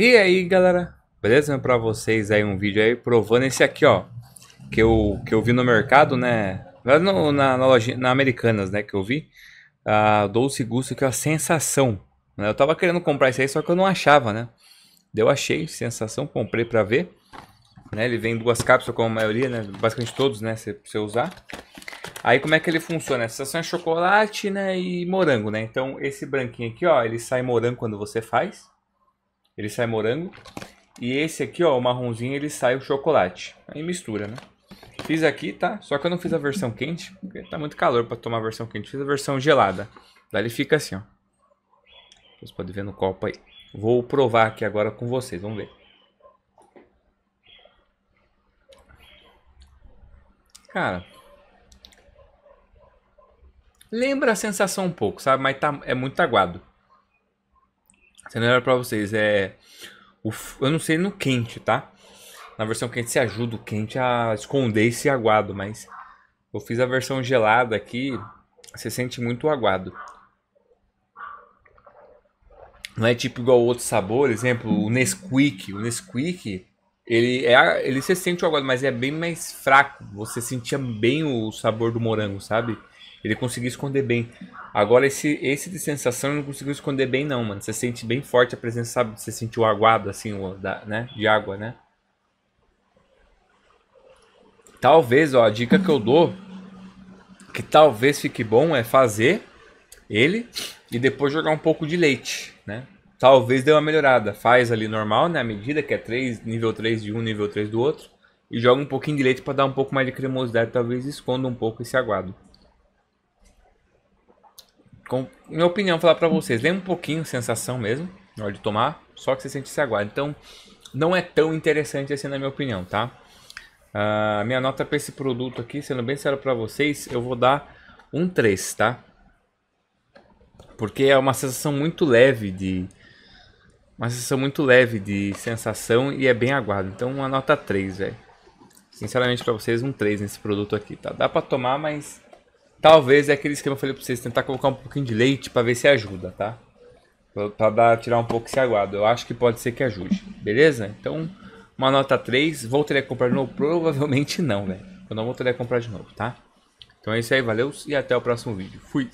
E aí galera, beleza? Pra vocês aí um vídeo aí provando esse aqui ó Que eu, que eu vi no mercado né no, na, na, loja, na Americanas né que eu vi A Dolce Gusto que é a sensação né? Eu tava querendo comprar esse aí só que eu não achava né Eu achei, sensação, comprei pra ver né? Ele vem duas cápsulas como a maioria né Basicamente todos né, se você usar Aí como é que ele funciona? sensação é chocolate né, e morango né Então esse branquinho aqui ó, ele sai morango quando você faz ele sai morango. E esse aqui, ó, o marronzinho, ele sai o chocolate. Aí mistura, né? Fiz aqui, tá? Só que eu não fiz a versão quente, porque tá muito calor pra tomar a versão quente. Fiz a versão gelada. Daí ele fica assim, ó. Vocês podem ver no copo aí. Vou provar aqui agora com vocês, vamos ver. Cara, lembra a sensação um pouco, sabe? Mas tá, é muito aguado. Sendo melhor pra vocês, é. O, eu não sei no quente, tá? Na versão quente se ajuda o quente a esconder esse aguado, mas eu fiz a versão gelada aqui, você sente muito aguado. Não é tipo igual outros sabores, exemplo, o Nesquik. O Nesquik, ele é ele se sente o aguado, mas é bem mais fraco. Você sentia bem o sabor do morango, sabe? Ele conseguiu esconder bem. Agora, esse, esse de sensação ele não conseguiu esconder bem, não, mano. Você sente bem forte a presença, sabe? Você sente o aguado, assim, o, da, né? De água, né? Talvez, ó, a dica que eu dou, que talvez fique bom, é fazer ele e depois jogar um pouco de leite, né? Talvez dê uma melhorada. Faz ali normal, né? A medida que é 3, nível 3 de um, nível 3 do outro. E joga um pouquinho de leite para dar um pouco mais de cremosidade. Talvez esconda um pouco esse aguado com, minha opinião, falar para vocês. Lembra um pouquinho sensação mesmo, na hora de tomar, só que você sente esse aguardo. Então, não é tão interessante assim, na minha opinião, tá? Uh, minha nota para esse produto aqui, sendo bem sério para vocês, eu vou dar um 3, tá? Porque é uma sensação muito leve de... Uma sensação muito leve de sensação e é bem aguardo. Então, uma nota 3, velho. Sinceramente para vocês, um 3 nesse produto aqui, tá? Dá para tomar, mas Talvez é aquele esquema que eu falei pra vocês, tentar colocar um pouquinho de leite pra ver se ajuda, tá? Pra, pra dar, tirar um pouco esse aguado. Eu acho que pode ser que ajude, beleza? Então, uma nota 3. Voltaria a comprar de novo? Provavelmente não, velho. Né? Eu não voltaria a comprar de novo, tá? Então é isso aí, valeu e até o próximo vídeo. Fui!